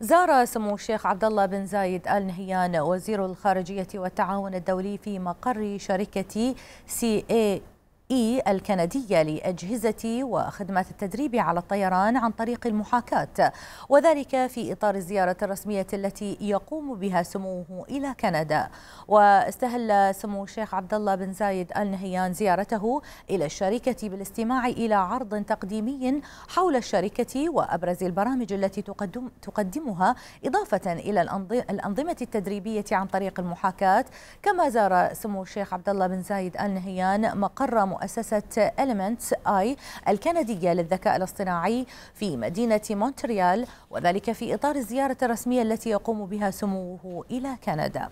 زار سمو الشيخ عبد الله بن زايد ال نهيان وزير الخارجيه والتعاون الدولي في مقر شركه سي اي إي الكندية لأجهزة وخدمات التدريب على الطيران عن طريق المحاكاة وذلك في إطار الزيارة الرسمية التي يقوم بها سموه إلى كندا واستهل سمو الشيخ عبد الله بن زايد آل نهيان زيارته إلى الشركة بالاستماع إلى عرض تقديمي حول الشركة وأبرز البرامج التي تقدم تقدمها إضافة إلى الأنظمة التدريبية عن طريق المحاكاة كما زار سمو الشيخ عبد الله بن زايد آل نهيان مقر مؤسسة ألمنت آي الكندية للذكاء الاصطناعي في مدينة مونتريال وذلك في إطار الزيارة الرسمية التي يقوم بها سموه إلى كندا